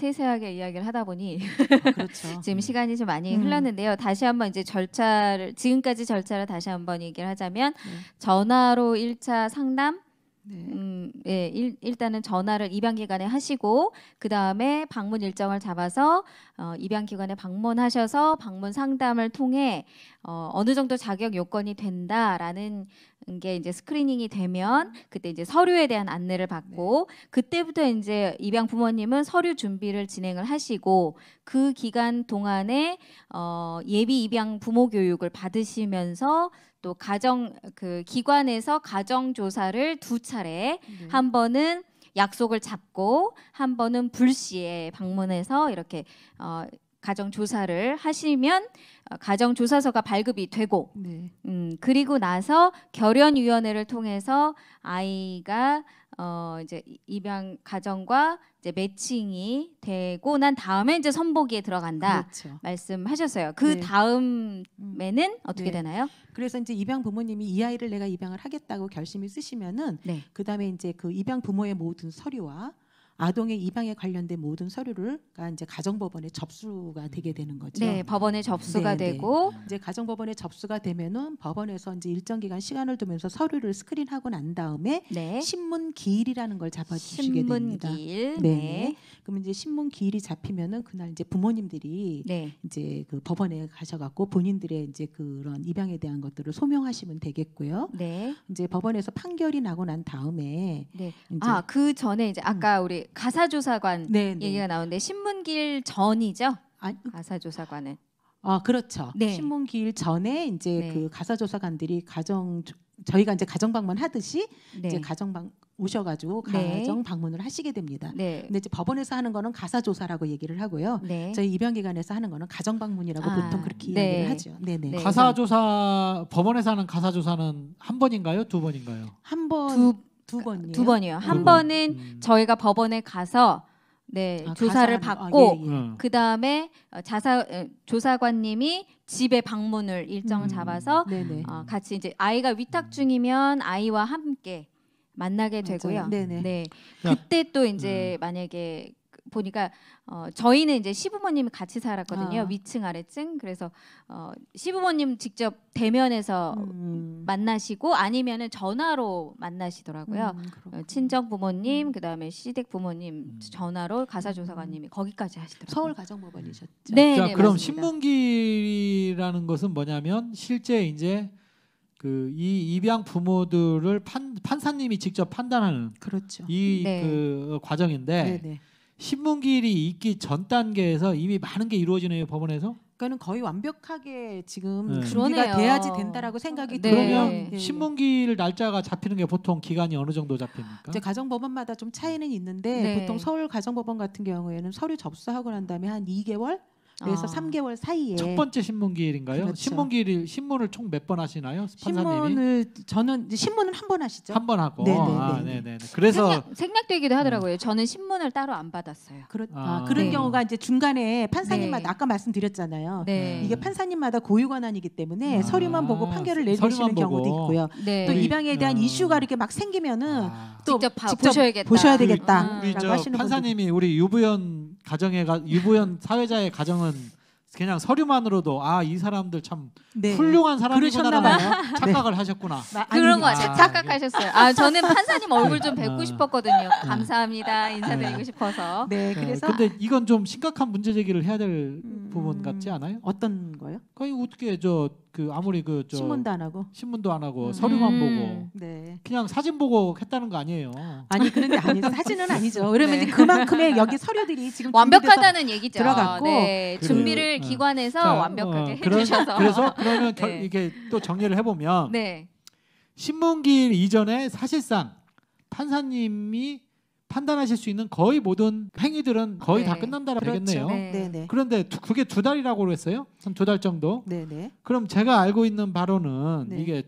세세하게 이야기를 하다 보니 아, 그렇죠. 지금 음. 시간이 좀 많이 음. 흘렀는데요. 다시 한번 이제 절차를 지금까지 절차를 다시 한번 얘기를 하자면 네. 전화로 1차 상담 네. 음, 예, 일, 일단은 전화를 입양 기관에 하시고 그 다음에 방문 일정을 잡아서 어, 입양 기관에 방문하셔서 방문 상담을 통해 어, 어느 정도 자격 요건이 된다라는 게 이제 스크리닝이 되면 그때 이제 서류에 대한 안내를 받고 네. 그때부터 이제 입양 부모님은 서류 준비를 진행을 하시고 그 기간 동안에 어, 예비 입양 부모 교육을 받으시면서 또 가정 그 기관에서 가정 조사를 두 차례 네. 한 번은 약속을 잡고 한 번은 불시에 방문해서 이렇게 어 가정 조사를 하시면 어, 가정 조사서가 발급이 되고 네. 음 그리고 나서 결연 위원회를 통해서 아이가 어 이제 입양 가정과 이제 매칭이 되고 난 다음에 이제 선보기에 들어간다 그렇죠. 말씀하셨어요. 그 네. 다음에는 음. 어떻게 네. 되나요? 그래서 이제 입양 부모님이 이 아이를 내가 입양을 하겠다고 결심을 쓰시면은 네. 그다음에 이제 그 입양 부모의 모든 서류와 아동의 입양에 관련된 모든 서류를 이제 가정법원에 접수가 되게 되는 거죠. 네, 법원에 접수가 네, 네 되고 이제 가정법원에 접수가 되면은 법원에서 이제 일정 기간 시간을 두면서 서류를 스크린하고 난 다음에 네. 신문 기일이라는 걸 잡아 주시게 됩니다. 신문 기일. 네. 네. 그럼 이제 신문 기일이 잡히면은 그날 이제 부모님들이 네. 이제 그 법원에 가셔갖고 본인들의 이제 그런 입양에 대한 것들을 소명하시면 되겠고요. 네. 이제 법원에서 판결이 나고 난 다음에 네. 아그 전에 이제 아까 음. 우리 가사조사관 네, 네. 얘기가 나오는데 신문길 전이죠? 아, 가사조사관은. 아 그렇죠. 네. 신문길 전에 이제 네. 그 가사조사관들이 가정 저희가 이제 가정 방문 하듯이 네. 이제 가정 방 오셔가지고 네. 가정 방문을 하시게 됩니다. 네. 근데 이제 법원에서 하는 거는 가사조사라고 얘기를 하고요. 네. 저희 입양기관에서 하는 거는 가정 방문이라고 아, 보통 그렇게 네. 이기를 하죠. 네, 네 네. 가사조사 법원에서 하는 가사조사는 한 번인가요, 두 번인가요? 한 번. 두두 그러니까 번이요. 두 번이요. 한두 번. 번은 음. 저희가 법원에 가서 네 아, 조사를 가서 하는- 아, 받고 아, 예, 예. 음. 그 다음에 어, 자사 어, 조사관님이 집에 방문을 일정 음. 잡아서 어, 같이 이제 아이가 위탁 중이면 아이와 함께 만나게 되고요. 네네. 네. 그러니까 그때 또 이제 음. 만약에 보니까 어, 저희는 이제 시부모님이 같이 살았거든요. 아. 위층 아래층. 그래서 어, 시부모님 직접 대면에서 음. 만나시고 아니면은 전화로 만나시더라고요. 음, 어, 친정 부모님, 음. 그다음에 시댁 부모님 음. 전화로 가사 조사관님이 음. 거기까지 하시더라고요. 서울 가정법원이셨죠. 네. 자, 네, 그럼 신문기라는 것은 뭐냐면 실제 이제 그이 입양 부모들을 판, 판사님이 직접 판단하는 그렇죠. 이그 네. 그 과정인데 네네. 네. 신문기일이 있기 전 단계에서 이미 많은 게 이루어지네요 법원에서. 그거는 거의 완벽하게 지금 네. 준비가 네 돼야지 된다라고 생각이 네. 들어요. 그러면 예, 예. 신문기일 날짜가 잡히는 게 보통 기간이 어느 정도 잡힙니까? 이제 가정법원마다 좀 차이는 있는데 네. 보통 서울 가정법원 같은 경우에는 서류 접수하고 난 다음에 한 2개월 그래서 아. 3개월 사이에 첫 번째 신문기일인가요? 그렇죠. 신문기일 신문을 총 몇 번 하시나요? 판사님이? 신문을 저는 신문을 한 번 하시죠. 한 번 하고. 아, 네네네. 그래서 생략, 생략되기도 하더라고요. 음. 저는 신문을 따로 안 받았어요. 그렇, 아, 아, 그런 네. 경우가 이제 중간에 판사님마다 네. 아까 말씀드렸잖아요. 네. 이게 판사님마다 고유 권한이기 때문에 아. 서류만 보고 판결을 내리시는 경우도 있고요. 네. 또 입양에 대한 음. 이슈가 이렇게 막 생기면은 아. 또 직접, 직접 보셔야겠다. 보셔야 되겠다. 음. 우리 저 판사님이 우리 유부연 가정의 가, 유부연 사회자의 가정은 그냥 서류만으로도 아 이 사람들 참 네. 훌륭한 사람이구나라고 착각을 네. 하셨구나. 아, 마, 그런 거 아, 착각하셨어요. 아 저는 판사님 얼굴 좀 네. 뵙고 네. 싶었거든요. 네. 감사합니다 인사드리고 싶어서. 네 그래서. 근데 이건 좀 심각한 문제 제기를 해야 될 부분 음. 같지 않아요? 어떤 거요? 거의 어떻게 저그 아무리 그저 신문도 안 하고 신문도 안 하고 음. 서류만 음. 보고 네. 그냥 사진 보고 했다는 거 아니에요? 아니 그런데 아니 사진은 아니죠. 그러면 네. 그만큼의 여기 서류들이 지금 완벽하다는 얘기죠. 들어갔고 네, 그래 준비를 어. 기관에서 자, 완벽하게 어, 해주셔서 그래 그래서 그러면 네. 이게 또 정리를 해보면 네. 신문길 이전에 사실상 판사님이 판단하실 수 있는 거의 모든 행위들은 거의 네. 다 끝난다라 그렇죠. 되겠네요. 네 그런데 두- 그게 두 달이라고 그랬어요? 한 두 달 정도? 네네. 그럼 제가 알고 있는 바로는 네. 이게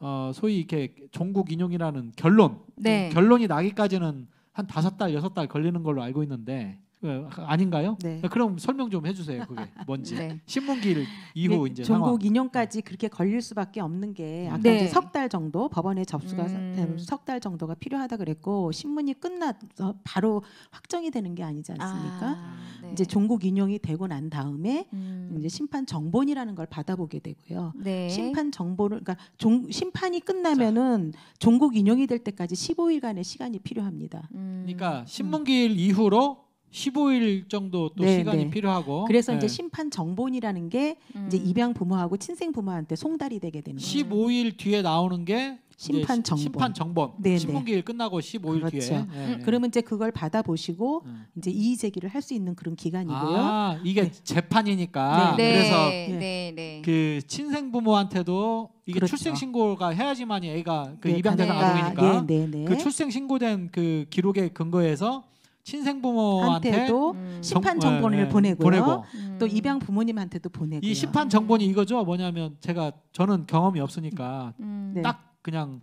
어, 소위 이렇게 종국 인용이라는 결론, 네. 결론이 나기까지는 한 다섯 달, 여섯 달 걸리는 걸로 알고 있는데 어, 아닌가요? 네. 그럼 설명 좀 해주세요. 그게 뭔지 네. 신문길 기 이후 예, 이제 전국 인용까지 네. 그렇게 걸릴 수밖에 없는 게 음. 아까 네. 석달 정도 법원에 접수가 음. 음 석달 정도가 필요하다 그랬고 신문이 끝나서 바로 확정이 되는 게 아니지 않습니까? 아, 네. 이제 종국 인용이 되고 난 다음에 음. 이제 심판 정본이라는 걸 받아보게 되고요. 네. 심판 정본을 그러니까 종, 심판이 끝나면은 종국 인용이 될 때까지 15일간의 시간이 필요합니다. 음. 그러니까 음. 신문길 기 이후로 15일 정도 또 네, 시간이 네. 필요하고 그래서 이제 네. 심판 정본이라는 게 음. 이제 입양 부모하고 친생 부모한테 송달이 되게 되는 거죠. 15일 뒤에 나오는 게 심판 정본. 심판 정본. 네, 네. 신문기일 끝나고 15일 뒤에. 그렇죠. 네, 네. 그러면 이제 그걸 받아보시고 음. 이제 이의 제기를 할 수 있는 그런 기간이고요. 아, 이게 네. 재판이니까 네. 네 그래서 네. 네. 그 친생 부모한테도 이게 그렇죠. 출생 신고가 해야지만이 애가 그 네, 입양 대상 가네가. 아동이니까 네, 네, 네. 그 출생 신고된 그 기록에 근거해서 친생 부모한테도 음. 심판 네, 정보를 네, 보내고요. 보내고. 음. 또 입양 부모님한테도 보내고. 이 심판 정보는 이거죠. 뭐냐면 제가 저는 경험이 없으니까 음. 딱 그냥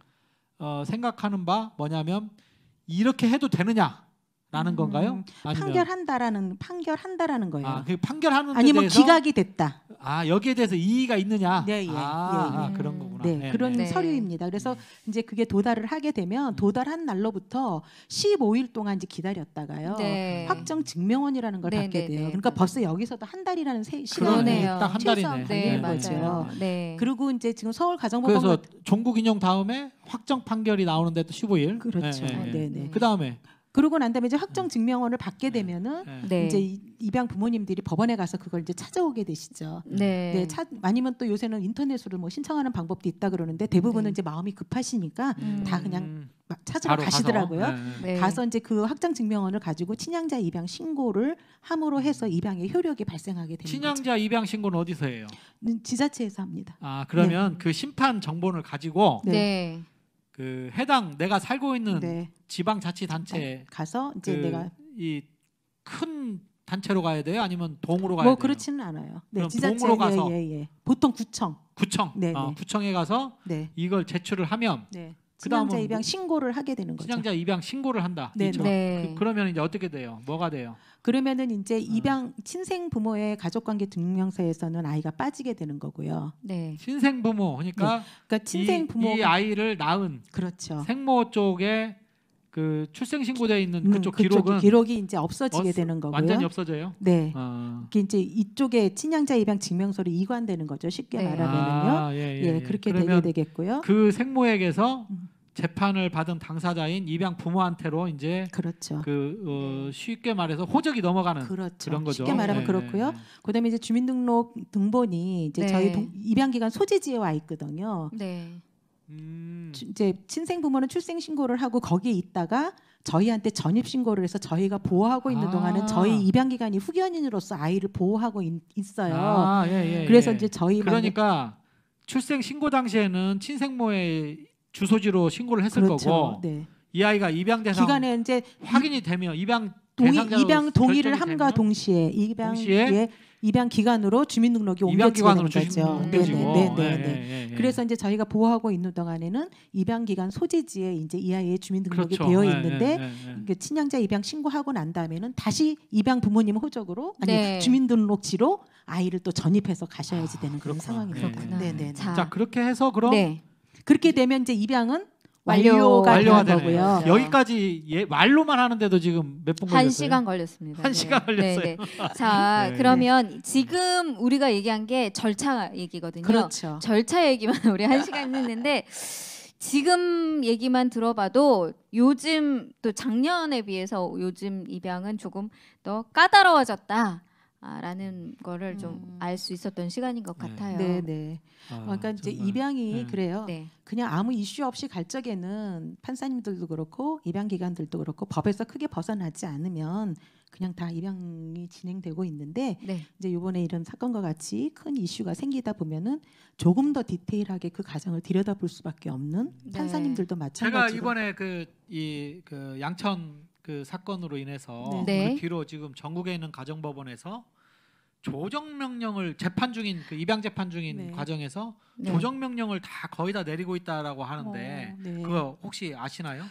어, 생각하는 바 뭐냐면 이렇게 해도 되느냐 라는 건가요? 음, 아니면, 판결한다라는 판결한다라는 거예요. 아, 그 판결하는 아니면 대해서, 기각이 됐다. 아 여기에 대해서 이의가 있느냐? 네, 예, 아, 예, 예. 아 그런 거구나. 네, 네 그런 네. 서류입니다. 그래서 네. 이제 그게 도달을 하게 되면 음. 도달한 날로부터 15일 동안 이제 기다렸다가요. 네. 확정 증명원이라는 걸 네, 받게 네, 돼요. 그러니까 벌써 여기서도 한 달이라는 세, 시간이 딱한 달이네. 네, 맞아요. 그렇죠. 네. 그리고 이제 지금 서울 가정법 그래서 종국 인용 다음에 확정 판결이 나오는데 또 15일. 그렇죠. 네, 네. 그 다음에 그러고 난 다음에 이제 확정 음. 증명원을 받게 음. 되면은 음. 네. 이제 입양 부모님들이 법원에 가서 그걸 이제 찾아오게 되시죠. 네. 네 차, 아니면 또 요새는 인터넷으로 뭐 신청하는 방법도 있다 그러는데 대부분은 네. 이제 마음이 급하시니까 음. 다 그냥 찾아 가시더라고요. 가서? 네, 네. 네. 가서 이제 그 확정 증명원을 가지고 친양자 입양 신고를 함으로 해서 입양의 효력이 발생하게 되는 친양자 거죠. 입양 신고는 어디서 해요? 지자체에서 합니다. 아 그러면 네. 그 심판 정보를 가지고 네. 그 해당 내가 살고 있는 네. 지방 자치 단체 가서 이제 그 내가 이 큰 단체로 가야 돼요? 아니면 동으로 가야 뭐 돼요? 뭐 그렇지는 않아요. 네, 지자체, 동으로 예, 가서 예, 예, 예. 보통 구청. 구청. 네, 어, 네. 구청에 가서 네. 이걸 제출을 하면 네. 친양자 입양 뭐 신고를 하게 되는 거죠. 친양자 입양 신고를 한다. 네. 네. 그, 러면 이제 어떻게 돼요? 뭐가 돼요? 그러면은 이제 음. 입양 친생 부모의 가족관계 증명서에서는 아이가 빠지게 되는 거고요. 네. 친생 부모 그러니까, 네. 그러니까 친생 부모 이, 이 아이를 낳은 그렇죠. 생모 쪽에 그 출생 신고돼 있는 음, 그쪽 음, 기록은 기록이 이제 없어지게 없, 되는 거고요. 완전히 없어져요. 네. 아. 이제 이쪽에 친양자 입양 증명서로 이관되는 거죠. 쉽게 네. 말하면요. 아, 예, 예, 예, 그렇게 되게 되겠고요. 그 생모에게서 음. 재판을 받은 당사자인 입양 부모한테로 이제 그렇죠. 그 어, 쉽게 말해서 호적이 넘어가는 그렇죠. 그런 거죠. 쉽게 말하면 네, 그렇고요. 예. 그다음에 이제 주민등록 등본이 이제 네. 저희 입양 기관 소재지에 와 있거든요. 네. 음. 이제 친생 부모는 출생 신고를 하고 거기에 있다가 저희한테 전입 신고를 해서 저희가 보호하고 있는 아. 동안은 저희 입양 기관이 후견인으로서 아이를 보호하고 있, 어요 아, 예, 예, 예. 그래서 예. 이제 저희 그러니까 출생 신고 당시에는 친생모의 주소지로 신고를 했을 그렇죠. 거고 네. 이 아이가 입양 대상 기간에 이제 확인이 되면 입양 동의, 입양 동의를 함과 동시에 입양 동시에 입양 기관으로 주민등록이 옮겨지는 거죠. 네네네. 네, 네, 네, 네, 네. 예, 예, 예. 그래서 이제 저희가 보호하고 있는 동안에는 입양 기관 소재지에 이제 이 아이의 주민등록이 그렇죠. 되어 있는데 네, 친양자 입양 신고하고 난 다음에는 다시 입양 부모님 호적으로 아니 주민등록지로 아이를 또 전입해서 가셔야지 아, 되는 아, 그런 상황입니다. 네네. 자, 자, 그렇게 해서 그럼 그렇게 되면 이제 입양은 완료가, 완료가 된 거고요. 여기까지 예, 말로만 하는데도 지금 몇 분 걸렸어요? 한 시간 걸렸습니다. 한 네. 시간 걸렸어요. 네, 네. 자 네, 네. 그러면 지금 우리가 얘기한 게 절차 얘기거든요. 그렇죠. 절차 얘기만 우리 한 시간 했는데 지금 얘기만 들어봐도 요즘 또 작년에 비해서 요즘 입양은 조금 더 까다로워졌다. 라는 거를 음. 좀알 수 있었던 시간인 것 네. 같아요. 네, 네. 아, 그러니까 정말. 이제 입양이 네. 그래요. 네. 그냥 아무 이슈 없이 갈 적에는 판사님들도 그렇고 입양 기관들도 그렇고 법에서 크게 벗어나지 않으면 그냥 다 입양이 진행되고 있는데 네. 이제 요번에 이런 사건과 같이 큰 이슈가 생기다 보면은 조금 더 디테일하게 그 과정을 들여다볼 수밖에 없는 네. 판사님들도 마찬가지로 제가 이번에 그 이그 그 양천 그 사건으로 인해서 네. 그 뒤로 지금 전국에 있는 가정법원에서 조정 명령을 재판 중인 그 입양 재판 중인 네. 과정에서 네. 조정 명령을 다 거의 다 내리고 있다라고 하는데 어, 네. 그거 혹시 아시나요?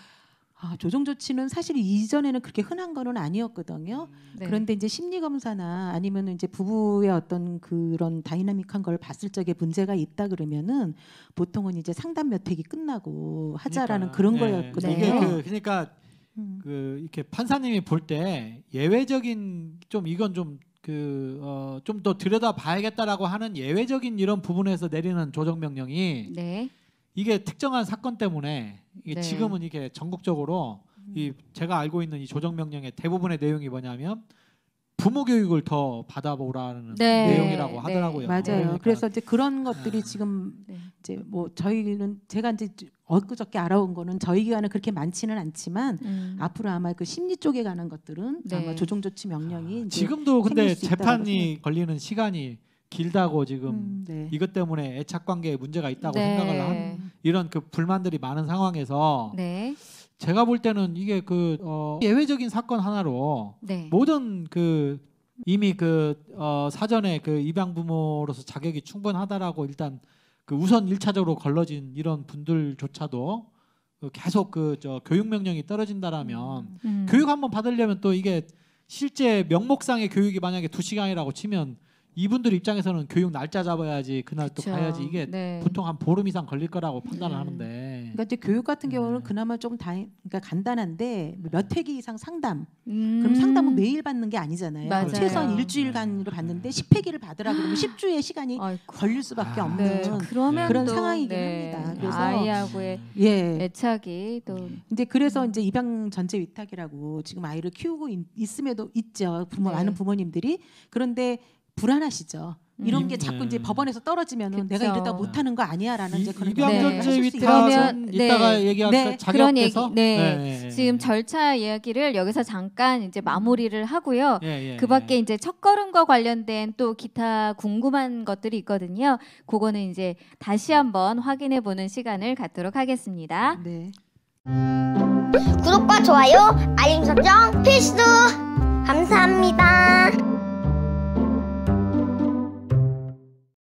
아, 조정 조치는 사실 이전에는 그렇게 흔한 거는 아니었거든요. 음. 네. 그런데 이제 심리 검사나 아니면 이제 부부의 어떤 그런 다이나믹한 걸 봤을 적에 문제가 있다 그러면은 보통은 이제 상담 몇 회기 끝나고 그러니까 하자라는 그런 네. 거였거든요. 네. 그, 그러니까, 그러니까 음. 그 이렇게 판사님이 볼 때 예외적인 좀 이건 좀 그좀 어, 어더 들여다봐야겠다라고 하는 예외적인 이런 부분에서 내리는 조정 명령이 네. 이게 특정한 사건 때문에 이게 네. 지금은 이게 전국적으로 이 제가 알고 있는 이 조정 명령의 대부분의 내용이 뭐냐면 부모 교육을 더 받아보라는 네. 내용이라고 하더라고요. 네. 맞아요. 그러니까. 그래서 이제 그런 아. 것들이 지금 네. 이제 뭐 저희는 제가 이제 엊그저께 알아온 거는 저희 기관은 그렇게 많지는 않지만 음. 앞으로 아마 그 심리 쪽에 가는 것들은 네. 아마 조정 조치 명령이 아, 지금도 근데 재판이 걸리는 시간이 길다고 지금 음, 네. 이것 때문에 애착 관계에 문제가 있다고 네. 생각을 한 이런 그 불만들이 많은 상황에서 제가 볼 때는 이게 그 어, 예외적인 사건 하나로 네. 모든 그 이미 그 어, 사전에 그 입양 부모로서 자격이 충분하다라고 일단 그 우선 일차적으로 걸러진 이런 분들조차도 그 계속 그 저 교육 명령이 떨어진다라면 음, 음. 교육 한번 받으려면 또 이게 실제 명목상의 교육이 만약에 두 시간이라고 치면 이분들 입장에서는 교육 날짜 잡아야지 그날 그쵸. 또 가야지 이게 네. 보통 한 보름 이상 걸릴 거라고 판단을 네. 하는데 그러니까 이제 교육 같은 네. 경우는 그나마 조금 다 그러니까 간단한데 뭐 몇 회기 이상 상담 음. 그럼 상담은 매일 받는 게 아니잖아요 맞아요. 최소한 네. 일주일간으로 네. 받는데 10회기를 받으라 그러면 10주의 시간이 아이고. 걸릴 수밖에 아. 없는 네. 그러면 그런 상황이긴 합니다 그래서 아이하고의 예. 애착이 또 이제 그래서 음. 이제 입양 전체 위탁이라고 지금 아이를 키우고 있, 음에도 있죠 부모 많은 부모님들이 그런데 불안하시죠. 이런 음, 게 자꾸 이제 음. 법원에서 떨어지면 내가 이러다 못하는 거 아니야라는 이, 제 그런 입양전제 위탁 네. 이따가 얘기할 네. 그 그런 얘기 네. 네, 네. 네. 지금 절차 이야기를 여기서 잠깐 이제 음. 마무리를 하고요 예, 예, 그밖에 예. 이제 첫걸음과 관련된 또 기타 궁금한 것들이 있거든요 그거는 이제 다시 한번 확인해 보는 시간을 갖도록 하겠습니다 구독과 좋아요 알림 설정 필수 감사합니다.